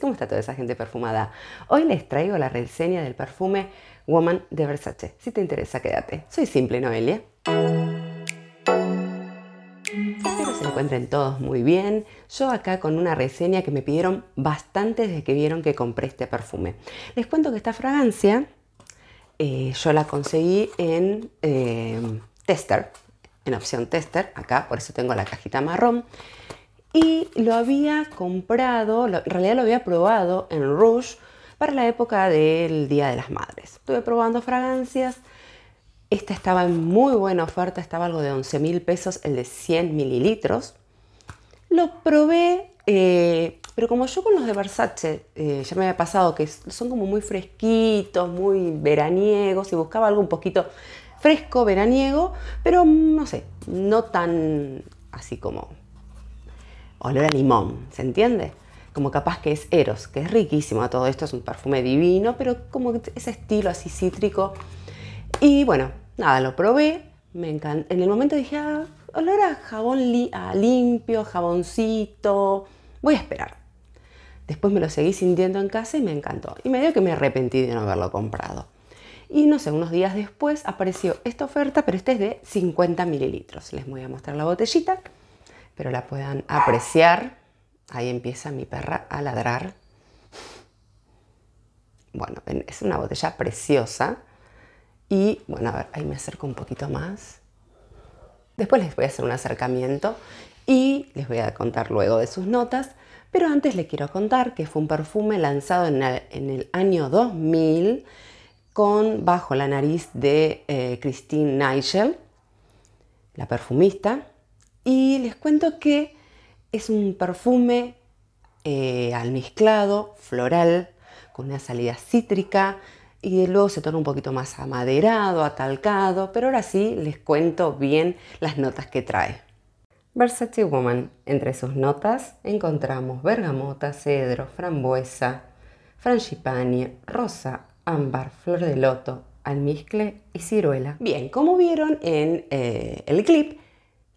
¿cómo está toda esa gente perfumada? Hoy les traigo la reseña del perfume Woman de Versace. Si te interesa, quédate. Soy simple Noelia. Espero se encuentren todos muy bien. Yo acá con una reseña que me pidieron bastante desde que vieron que compré este perfume. Les cuento que esta fragancia eh, yo la conseguí en eh, tester, en opción tester, acá, por eso tengo la cajita marrón y lo había comprado, en realidad lo había probado en Rouge para la época del Día de las Madres. Estuve probando fragancias, esta estaba en muy buena oferta, estaba algo de 11 mil pesos, el de 100 mililitros. Lo probé, eh, pero como yo con los de Versace eh, ya me había pasado que son como muy fresquitos, muy veraniegos y buscaba algo un poquito fresco, veraniego, pero mm, no sé, no tan así como olor a limón, ¿se entiende? Como capaz que es Eros, que es riquísimo a todo esto, es un perfume divino, pero como ese estilo así cítrico. Y bueno, nada, lo probé, me encantó. En el momento dije, ah, olor a jabón limpio, jaboncito, voy a esperar. Después me lo seguí sintiendo en casa y me encantó. Y medio que me arrepentí de no haberlo comprado. Y no sé, unos días después apareció esta oferta, pero este es de 50 mililitros. Les voy a mostrar la botellita pero la puedan apreciar. Ahí empieza mi perra a ladrar. Bueno, es una botella preciosa. Y bueno, a ver, ahí me acerco un poquito más. Después les voy a hacer un acercamiento y les voy a contar luego de sus notas. Pero antes les quiero contar que fue un perfume lanzado en el, año 2000 con bajo la nariz de eh, Christine Nigel, la perfumista, y les cuento que es un perfume eh, almizclado, floral, con una salida cítrica y luego se torna un poquito más amaderado, atalcado, pero ahora sí les cuento bien las notas que trae. Versace Woman, entre sus notas encontramos bergamota, cedro, frambuesa, frangipani, rosa, ámbar, flor de loto, almizcle y ciruela. Bien, como vieron en eh, el clip,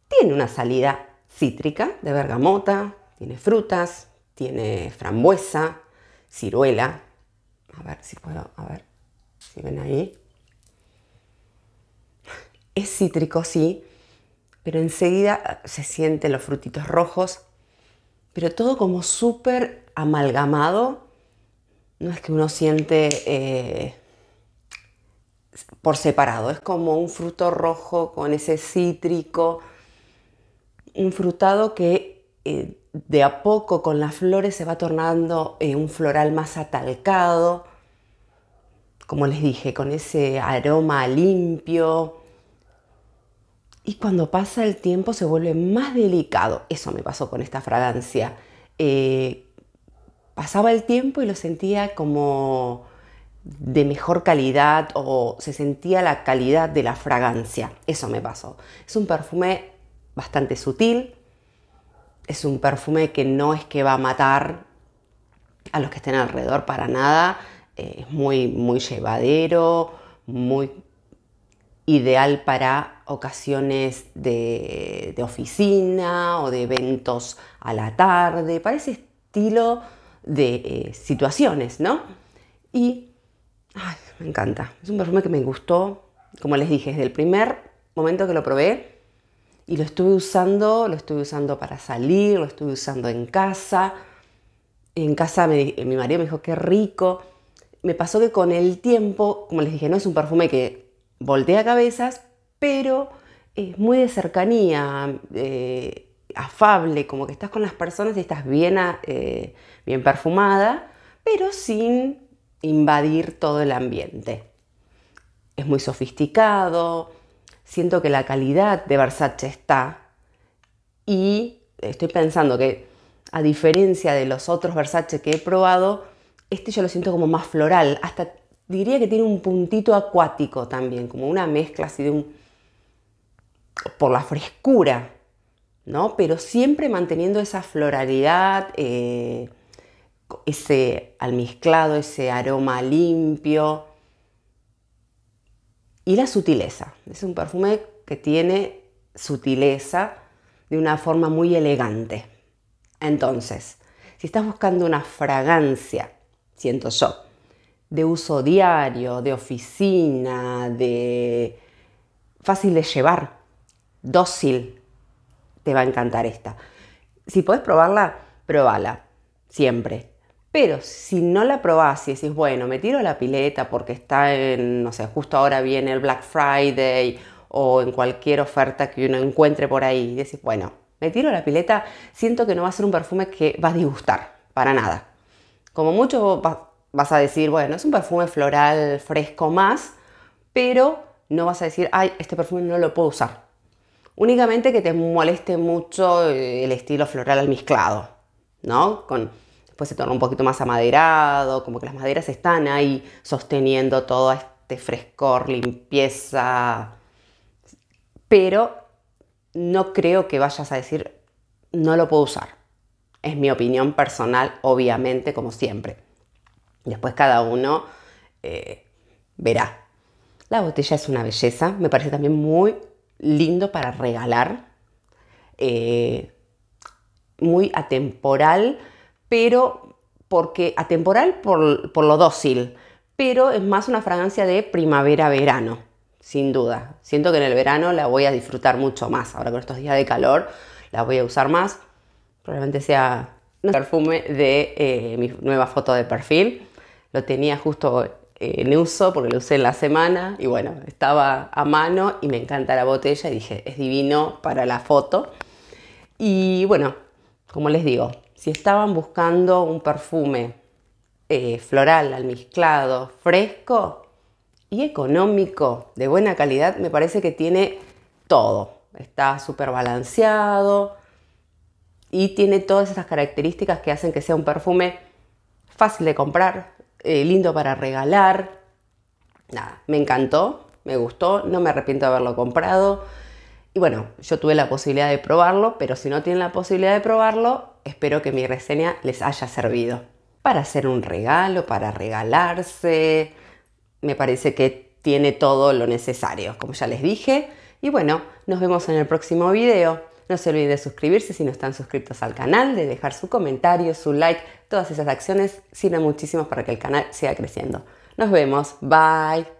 tiene una salida cítrica de bergamota, tiene frutas, tiene frambuesa, ciruela. A ver si puedo, a ver si ven ahí. Es cítrico, sí, pero enseguida se sienten los frutitos rojos, pero todo como súper amalgamado. No es que uno siente eh, por separado, es como un fruto rojo con ese cítrico un frutado que eh, de a poco con las flores se va tornando eh, un floral más atalcado, como les dije, con ese aroma limpio. Y cuando pasa el tiempo se vuelve más delicado. Eso me pasó con esta fragancia. Eh, pasaba el tiempo y lo sentía como de mejor calidad o se sentía la calidad de la fragancia. Eso me pasó. Es un perfume bastante sutil. Es un perfume que no es que va a matar a los que estén alrededor para nada. Eh, es muy, muy llevadero, muy ideal para ocasiones de, oficina o de eventos a la tarde, para ese estilo de eh, situaciones, ¿no? Y me encanta, es un perfume que me gustó, como les dije, desde el primer momento que lo probé, y lo estuve usando, lo estuve usando para salir, lo estuve usando en casa. En casa mi marido me dijo, qué rico. Me pasó que con el tiempo, como les dije, no es un perfume que voltea cabezas, pero es muy de cercanía, eh, afable, como que estás con las personas y estás bien, eh, bien perfumada, pero sin invadir todo el ambiente. Es muy sofisticado, siento que la calidad de Versace está y estoy pensando que a diferencia de los otros Versace que he probado, este yo lo siento como más floral, hasta diría que tiene un puntito acuático también, como una mezcla así de un... por la frescura, ¿no? Pero siempre manteniendo esa floralidad, eh, ese almizclado, ese aroma limpio, y la sutileza. Es un perfume que tiene sutileza de una forma muy elegante. Entonces, si estás buscando una fragancia, siento yo, de uso diario, de oficina, de fácil de llevar, dócil, te va a encantar esta. Si puedes probarla, pruébala, siempre. Pero si no la probás y decís, bueno, me tiro la pileta porque está en, no sé, justo ahora viene el Black Friday o en cualquier oferta que uno encuentre por ahí, y decís, bueno, me tiro la pileta, siento que no va a ser un perfume que va a disgustar, para nada. Como mucho vas a decir, bueno, es un perfume floral fresco más, pero no vas a decir, ay, este perfume no lo puedo usar. Únicamente que te moleste mucho el estilo floral al mezclado, ¿no? Con pues se torna un poquito más amaderado, como que las maderas están ahí sosteniendo todo este frescor, limpieza, pero no creo que vayas a decir, no lo puedo usar. Es mi opinión personal, obviamente, como siempre. Después cada uno eh, verá. La botella es una belleza, me parece también muy lindo para regalar, eh, muy atemporal pero porque atemporal por, por lo dócil, pero es más una fragancia de primavera-verano, sin duda. Siento que en el verano la voy a disfrutar mucho más. Ahora con estos días de calor la voy a usar más. Probablemente sea un perfume de eh, mi nueva foto de perfil. Lo tenía justo en uso porque lo usé en la semana y bueno, estaba a mano y me encanta la botella y dije, es divino para la foto. Y bueno, como les digo, si estaban buscando un perfume eh, floral, almizclado, fresco y económico, de buena calidad, me parece que tiene todo. Está súper balanceado y tiene todas esas características que hacen que sea un perfume fácil de comprar, eh, lindo para regalar. Nada, me encantó, me gustó, no me arrepiento de haberlo comprado. Y bueno, yo tuve la posibilidad de probarlo, pero si no tienen la posibilidad de probarlo, espero que mi reseña les haya servido. Para hacer un regalo, para regalarse, me parece que tiene todo lo necesario, como ya les dije. Y bueno, nos vemos en el próximo video. No se olviden de suscribirse si no están suscritos al canal, de dejar su comentario, su like, todas esas acciones sirven muchísimo para que el canal siga creciendo. Nos vemos, bye.